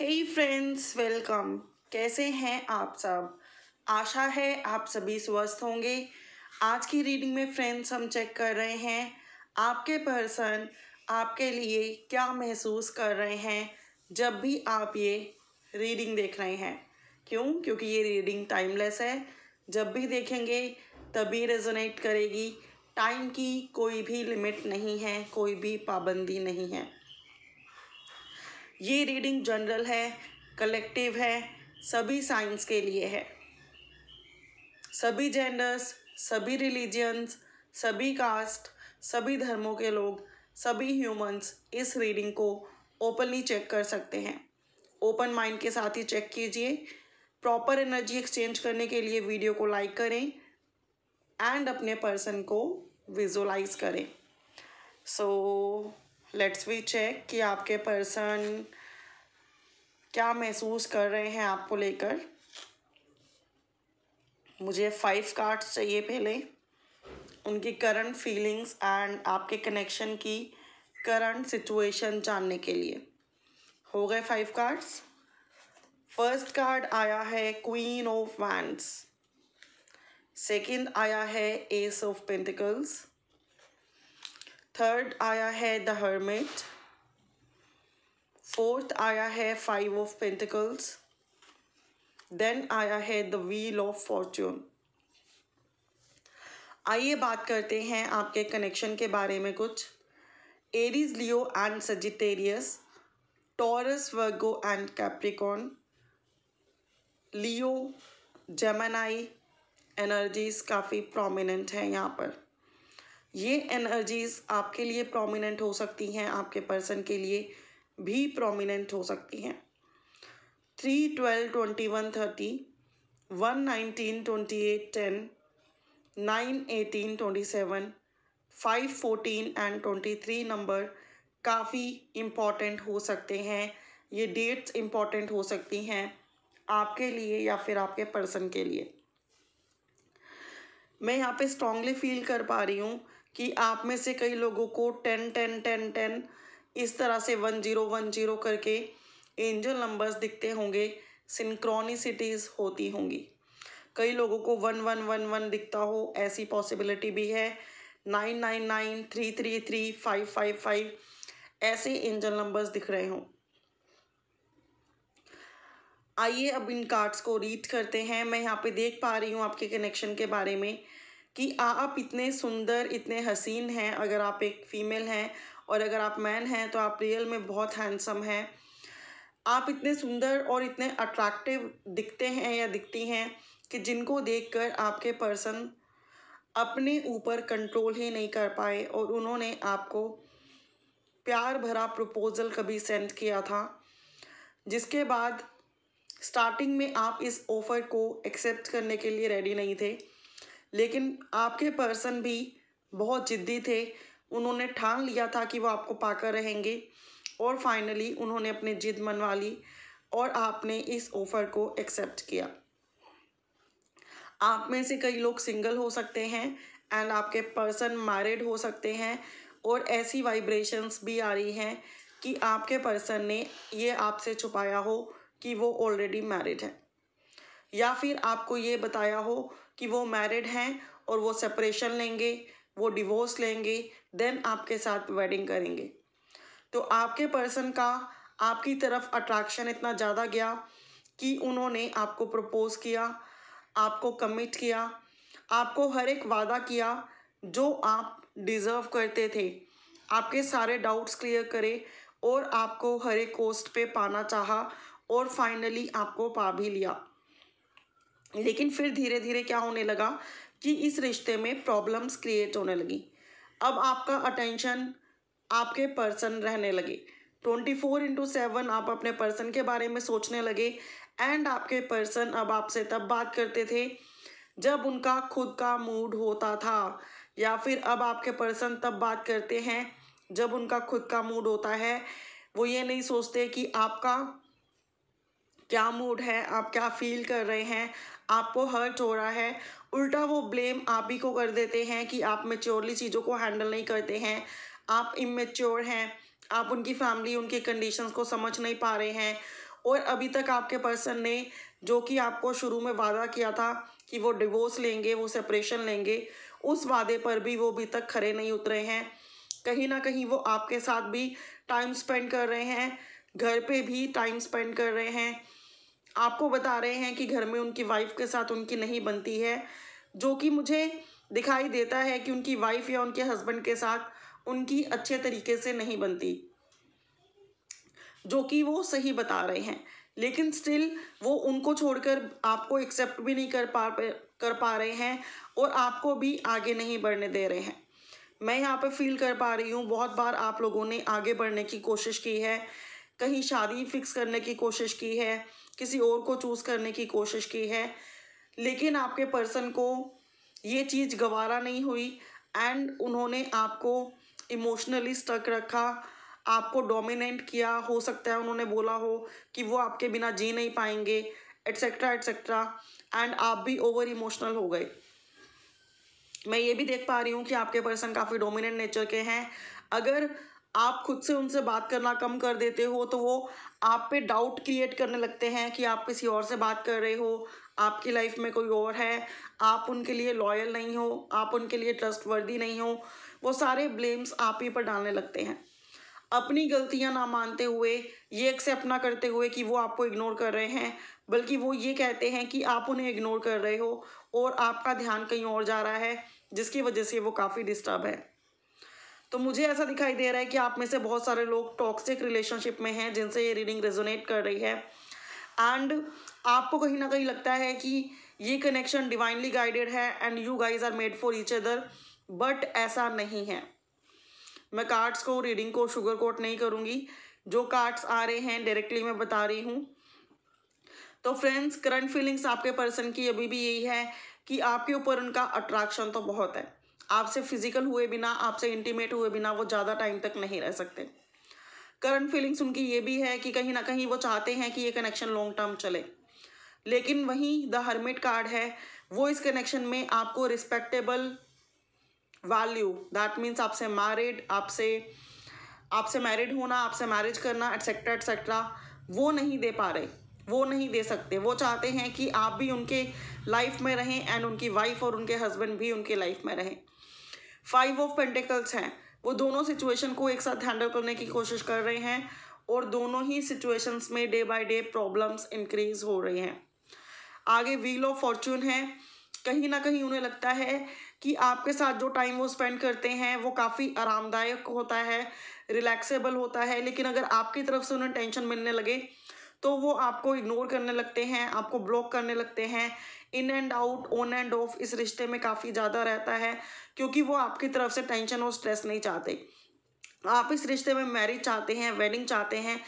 हे friends welcome कैसे हैं आप सब आशा है आप सभी स्वस्थ होंगे आज की रीडिंग में फ्रेंड्स हम चेक कर रहे हैं आपके पर्सन आपके लिए क्या महसूस कर रहे हैं जब भी आप ये रीडिंग देख रहे हैं क्यों क्योंकि ये रीडिंग टाइमलेस है जब भी देखेंगे तभी रेजोनेट करेगी टाइम की कोई भी लिमिट नहीं है कोई भी पाबंदी नहीं है ये रीडिंग जनरल है कलेक्टिव है सभी साइंस के लिए है सभी जेंडर्स सभी रिलीजियंस सभी कास्ट सभी धर्मों के लोग सभी ह्यूमंस इस रीडिंग को ओपनली चेक कर सकते हैं ओपन माइंड के साथ ही चेक कीजिए प्रॉपर एनर्जी एक्सचेंज करने के लिए वीडियो को लाइक करें एंड अपने पर्सन को विजुलाइज करें so so, let's we check कि आपके पर्सन क्या महसूस कर रहे हैं आपको लेकर मुझे फाइव कार्ड्स चाहिए पहले उनकी करंट फीलिंग्स एंड आपके कनेक्शन की करंट सिचुएशन जानने के लिए हो गए फाइव कार्ड्स फर्स्ट कार्ड आया है क्वीन ऑफ वैंड्स सेकंड आया है एस ऑफ पेंटिकल्स थर्ड आया है द हर्मिट फोर्थ आया है फाइव ऑफ पेंटिकल्स देन आया है द व्हील ऑफ फॉर्च्यून आइए बात करते हैं आपके कनेक्शन के बारे में कुछ Aries Leo and Sagittarius Taurus Virgo and Capricorn Leo Gemini energies काफ़ी प्रोमिनेंट हैं यहाँ पर ये एनर्जीज़ आपके लिए प्रोमिनेंट हो सकती हैं आपके पर्सन के लिए भी प्रोमिनेंट हो सकती हैं three twelve twenty one thirty one nineteen twenty eight ten nine eighteen twenty seven five fourteen and twenty three number काफ़ी इम्पॉर्टेंट हो सकते हैं ये डेट्स इम्पॉर्टेंट हो सकती हैं आपके लिए या फिर आपके पर्सन के लिए मैं यहाँ पे स्ट्रांगली फील कर पा रही हूँ कि आप में से कई लोगों को टेन टेन टेन टेन इस तरह से वन जीरो वन जीरो करके एंजल नंबर्स दिखते होंगे सिंक्रोनिसिटीज़ होती होंगी कई लोगों को वन वन वन वन दिखता हो ऐसी पॉसिबिलिटी भी है nine nine nine three three three five five five ऐसे एंजल नंबर्स दिख रहे हों आइए अब इन कार्ड्स को रीड करते हैं मैं यहाँ पे देख पा रही हूँ आपके कनेक्शन के बारे में कि आप इतने सुंदर इतने हसीन हैं अगर आप एक फ़ीमेल हैं और अगर आप मैन हैं तो आप रियल में बहुत हैंडसम हैं आप इतने सुंदर और इतने अट्रैक्टिव दिखते हैं या दिखती हैं कि जिनको देखकर आपके पर्सन अपने ऊपर कंट्रोल ही नहीं कर पाए और उन्होंने आपको प्यार भरा प्रपोज़ल कभी सेंड किया था जिसके बाद स्टार्टिंग में आप इस ऑफ़र को एक्सेप्ट करने के लिए रेडी नहीं थे लेकिन आपके पर्सन भी बहुत ज़िद्दी थे उन्होंने ठान लिया था कि वो आपको पाकर रहेंगे और फाइनली उन्होंने अपनी जिद मनवा ली और आपने इस ऑफ़र को एक्सेप्ट किया आप में से कई लोग सिंगल हो सकते हैं एंड आपके पर्सन मैरिड हो सकते हैं और ऐसी वाइब्रेशंस भी आ रही हैं कि आपके पर्सन ने ये आपसे छुपाया हो कि वो ऑलरेडी मैरिड है या फिर आपको ये बताया हो कि वो मैरिड हैं और वो सेपरेशन लेंगे वो डिवोर्स लेंगे देन आपके साथ वेडिंग करेंगे तो आपके पर्सन का आपकी तरफ अट्रैक्शन इतना ज़्यादा गया कि उन्होंने आपको प्रपोज किया आपको कमिट किया आपको हर एक वादा किया जो आप डिज़र्व करते थे आपके सारे डाउट्स क्लियर करे और आपको हर एक कोस्ट पे पाना चाहा और फाइनली आपको पा भी लिया लेकिन फिर धीरे धीरे क्या होने लगा कि इस रिश्ते में प्रॉब्लम्स क्रिएट होने लगी अब आपका अटेंशन आपके पर्सन रहने लगे ट्वेंटी फोर इंटू सेवन आप अपने पर्सन के बारे में सोचने लगे एंड आपके पर्सन अब आपसे तब बात करते थे जब उनका खुद का मूड होता था या फिर अब आपके पर्सन तब बात करते हैं जब उनका खुद का मूड होता है वो ये नहीं सोचते कि आपका क्या मूड है आप क्या फील कर रहे हैं आपको हर्ट हो रहा है उल्टा वो ब्लेम आप ही को कर देते हैं कि आप मेच्योरली चीज़ों को हैंडल नहीं करते हैं आप इमेच्योर हैं आप उनकी फैमिली उनके कंडीशंस को समझ नहीं पा रहे हैं और अभी तक आपके पर्सन ने जो कि आपको शुरू में वादा किया था कि वो डिवोर्स लेंगे वो सेपरेशन लेंगे उस वादे पर भी वो अभी तक खड़े नहीं उतरे हैं कहीं ना कहीं वो आपके साथ भी टाइम स्पेंड कर रहे हैं घर पे भी टाइम स्पेंड कर रहे हैं आपको बता रहे हैं कि घर में उनकी वाइफ के साथ उनकी नहीं बनती है जो कि मुझे दिखाई देता है कि उनकी वाइफ या उनके हस्बैंड के साथ उनकी अच्छे तरीके से नहीं बनती जो कि वो सही बता रहे हैं लेकिन स्टिल वो उनको छोड़कर आपको एक्सेप्ट भी नहीं कर पा कर पा रहे हैं और आपको भी आगे नहीं बढ़ने दे रहे हैं मैं यहाँ पर फील कर पा रही हूँ बहुत बार आप लोगों ने आगे बढ़ने की कोशिश की है कहीं शादी फिक्स करने की कोशिश की है किसी और को चूज़ करने की कोशिश की है लेकिन आपके पर्सन को ये चीज़ गवारा नहीं हुई एंड उन्होंने आपको इमोशनली स्टक रखा आपको डोमिनेट किया हो सकता है उन्होंने बोला हो कि वो आपके बिना जी नहीं पाएंगे एटसेट्रा एट्सेट्रा एंड आप भी ओवर इमोशनल हो गए मैं ये भी देख पा रही हूँ कि आपके पर्सन काफ़ी डोमिनेंट नेचर के हैं अगर आप खुद से उनसे बात करना कम कर देते हो तो वो आप पे डाउट क्रिएट करने लगते हैं कि आप किसी और से बात कर रहे हो आपकी लाइफ में कोई और है आप उनके लिए लॉयल नहीं हो आप उनके लिए ट्रस्टवर्दी नहीं हो वो सारे ब्लेम्स आप ही पर डालने लगते हैं अपनी गलतियां ना मानते हुए ये एक्सेप्ट ना करते हुए कि वो आपको इग्नोर कर रहे हैं बल्कि वो ये कहते हैं कि आप उन्हें इग्नोर कर रहे हो और आपका ध्यान कहीं और जा रहा है जिसकी वजह से वो काफ़ी डिस्टर्ब है तो मुझे ऐसा दिखाई दे रहा है कि आप में से बहुत सारे लोग टॉक्सिक रिलेशनशिप में हैं जिनसे ये रीडिंग रेजोनेट कर रही है एंड आपको कहीं ना कहीं लगता है कि ये कनेक्शन डिवाइनली गाइडेड है and you guys are made for each other but ऐसा नहीं है मैं कार्ड्स को रीडिंग को शुगर कोट नहीं करूँगी जो कार्ड्स आ रहे हैं डायरेक्टली मैं बता रही हूँ तो फ्रेंड्स करंट फीलिंग्स आपके पर्सन की अभी भी यही है कि आपके ऊपर उनका अट्रैक्शन तो बहुत है आपसे फिजिकल हुए बिना आपसे इंटीमेट हुए बिना वो ज़्यादा टाइम तक नहीं रह सकते करंट फीलिंग्स उनकी ये भी है कि कहीं ना कहीं वो चाहते हैं कि ये कनेक्शन लॉन्ग टर्म चले लेकिन वहीं द हर्मिट कार्ड है वो इस कनेक्शन में आपको रिस्पेक्टेबल वैल्यू दैट मीन्स आपसे मैरिड आपसे आपसे मैरिड होना आपसे मैरिज करना एट्सेट्रा एट्सेट्रा वो नहीं दे पा रहे वो नहीं दे सकते वो चाहते हैं कि आप भी उनके लाइफ में रहें एंड उनकी वाइफ और उनके हस्बैंड भी उनके लाइफ में रहें फाइव ऑफ पेंटिकल्स हैं वो दोनों सिचुएशन को एक साथ हैंडल करने की कोशिश कर रहे हैं और दोनों ही सिचुएशंस में day by day problems increase हो रही हैं आगे व्हील ऑफ फॉर्चून है कहीं ना कहीं उन्हें लगता है कि आपके साथ जो टाइम वो स्पेंड करते हैं वो काफ़ी आरामदायक होता है रिलैक्सेबल होता है लेकिन अगर आपकी तरफ से उन्हें टेंशन मिलने लगे तो वो आपको इग्नोर करने लगते हैं आपको ब्लॉक करने लगते हैं in and out on and off इस रिश्ते में काफ़ी ज़्यादा रहता है क्योंकि वो आपकी तरफ से टेंशन और स्ट्रेस नहीं चाहते आप इस रिश्ते में मैरिज चाहते हैं वेडिंग चाहते हैं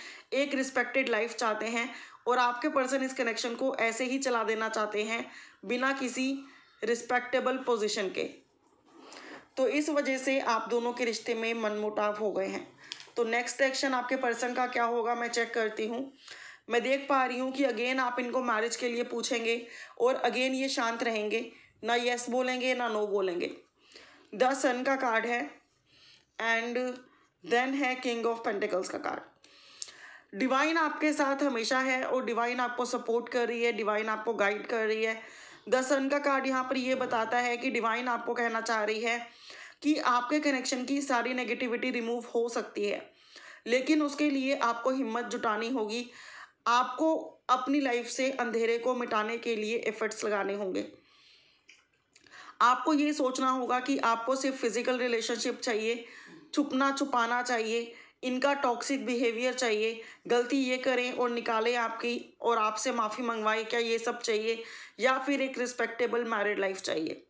एक रिस्पेक्टेड लाइफ चाहते हैं और आपके पर्सन इस कनेक्शन को ऐसे ही चला देना चाहते हैं बिना किसी रिस्पेक्टेबल पोजिशन के तो इस वजह से आप दोनों के रिश्ते में मनमुटाव हो गए हैं तो नेक्स्ट एक्शन आपके पर्सन का क्या होगा मैं चेक करती हूँ मैं देख पा रही हूँ कि अगेन आप इनको मैरिज के लिए पूछेंगे और अगेन ये शांत रहेंगे ना यस बोलेंगे ना नो बोलेंगे द सन का कार्ड है एंड देन है किंग ऑफ पेंटिकल्स का कार्ड डिवाइन आपके साथ हमेशा है और डिवाइन आपको सपोर्ट कर रही है डिवाइन आपको गाइड कर रही है द सन का कार्ड यहाँ पर ये बताता है कि डिवाइन आपको कहना चाह रही है कि आपके कनेक्शन की सारी नेगेटिविटी रिमूव हो सकती है लेकिन उसके लिए आपको हिम्मत जुटानी होगी आपको अपनी लाइफ से अंधेरे को मिटाने के लिए एफर्ट्स लगाने होंगे आपको ये सोचना होगा कि आपको सिर्फ फिजिकल रिलेशनशिप चाहिए छुपना छुपाना चाहिए इनका टॉक्सिक बिहेवियर चाहिए गलती ये करें और निकालें आपकी और आपसे माफ़ी मंगवाएं क्या ये सब चाहिए या फिर एक रिस्पेक्टेबल मैरिड लाइफ चाहिए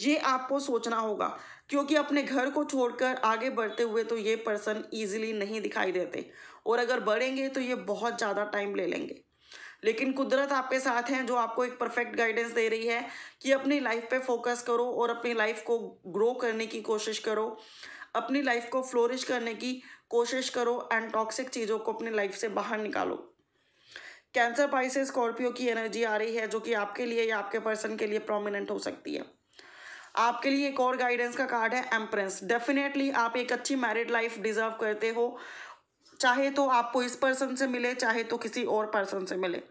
ये आपको सोचना होगा क्योंकि अपने घर को छोड़कर आगे बढ़ते हुए तो ये पर्सन ईजिली नहीं दिखाई देते और अगर बढ़ेंगे तो ये बहुत ज़्यादा टाइम ले लेंगे लेकिन कुदरत आपके साथ हैं जो आपको एक परफेक्ट गाइडेंस दे रही है कि अपनी लाइफ पे फोकस करो और अपनी लाइफ को ग्रो करने की कोशिश करो अपनी लाइफ को फ्लोरिश करने की कोशिश करो एंड टॉक्सिक चीज़ों को अपनी लाइफ से बाहर निकालो कैंसर पाई से स्कॉर्पियो की एनर्जी आ रही है जो कि आपके लिए या आपके पर्सन के लिए प्रोमिनेंट हो सकती है आपके लिए एक और गाइडेंस का कार्ड है एम्परेंस डेफिनेटली आप एक अच्छी मैरिड लाइफ डिजर्व करते हो चाहे तो आपको इस पर्सन से मिले चाहे तो किसी और पर्सन से मिले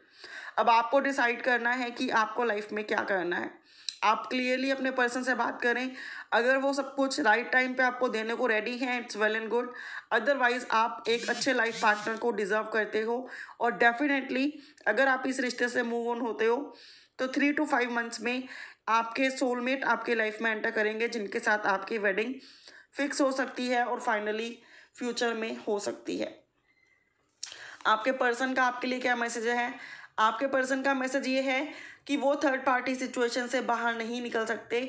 अब आपको डिसाइड करना है कि आपको लाइफ में क्या करना है आप क्लियरली अपने पर्सन से बात करें अगर वो सब कुछ राइट टाइम पे आपको देने को रेडी हैं it's well and good otherwise आप एक अच्छे लाइफ पार्टनर को डिज़र्व करते हो और डेफिनेटली अगर आप इस रिश्ते से मूव ऑन होते हो तो थ्री टू फाइव मंथ्स में आपके सोलमेट आपके लाइफ में एंटर करेंगे जिनके साथ आपकी वेडिंग फिक्स हो सकती है और फाइनली फ्यूचर में हो सकती है आपके पर्सन का आपके लिए क्या मैसेज है आपके पर्सन का मैसेज ये है कि वो थर्ड पार्टी सिचुएशन से बाहर नहीं निकल सकते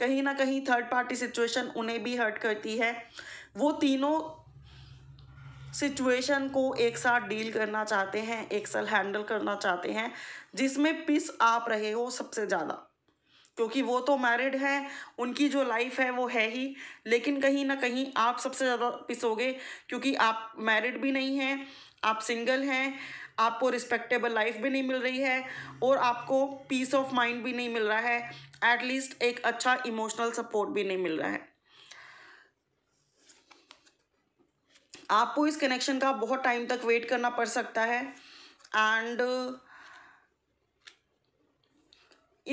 कहीं ना कहीं थर्ड पार्टी सिचुएशन उन्हें भी हर्ट करती है वो तीनों सिचुएशन को एक साथ डील करना चाहते हैं एक साथ हैंडल करना चाहते हैं जिसमें पिस आप रहे हो सबसे ज़्यादा क्योंकि वो तो मैरिड हैं उनकी जो लाइफ है वो है ही लेकिन कहीं ना कहीं आप सबसे ज़्यादा पिसोगे क्योंकि आप मैरिड भी नहीं हैं आप सिंगल हैं आपको रिस्पेक्टेबल लाइफ भी नहीं मिल रही है और आपको पीस ऑफ माइंड भी नहीं मिल रहा है एटलीस्ट एक अच्छा इमोशनल सपोर्ट भी नहीं मिल रहा है आपको इस कनेक्शन का बहुत टाइम तक वेट करना पड़ सकता है एंड uh,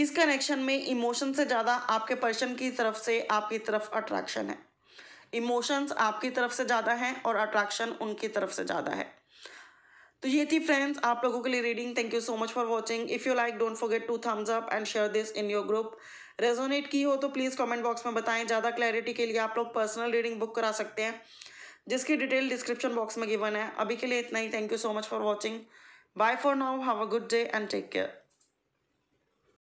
इस कनेक्शन में इमोशन से ज़्यादा आपके पर्सन की तरफ से आपकी तरफ अट्रैक्शन है इमोशंस आपकी तरफ से ज़्यादा हैं और अट्रैक्शन उनकी तरफ से ज़्यादा है तो ये थी फ्रेंड्स आप लोगों के लिए reading thank you so much for watching if you like don't forget to thumbs up and share this in your group resonate की हो तो प्लीज़ कमेंट बॉक्स में बताएं ज़्यादा क्लैरिटी के लिए आप लोग पर्सनल रीडिंग बुक करा सकते हैं जिसकी डिटेल डिस्क्रिप्शन बॉक्स में गिवन है अभी के लिए इतना ही thank you so much for watching bye for now have a good day and take care